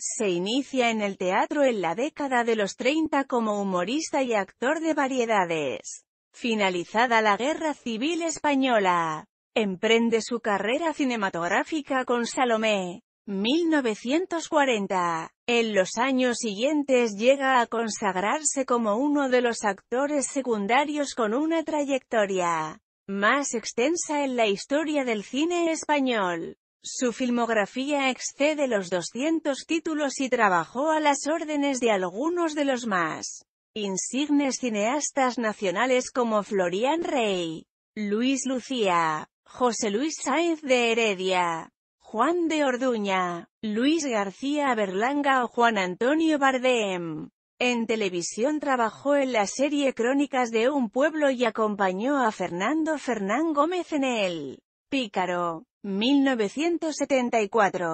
Se inicia en el teatro en la década de los 30 como humorista y actor de variedades. Finalizada la Guerra Civil Española, emprende su carrera cinematográfica con Salomé. 1940. En los años siguientes llega a consagrarse como uno de los actores secundarios con una trayectoria más extensa en la historia del cine español. Su filmografía excede los 200 títulos y trabajó a las órdenes de algunos de los más insignes cineastas nacionales como Florian Rey, Luis Lucía, José Luis Sáenz de Heredia, Juan de Orduña, Luis García Berlanga o Juan Antonio Bardem. En televisión trabajó en la serie Crónicas de un pueblo y acompañó a Fernando Fernán Gómez en él. Pícaro, 1974.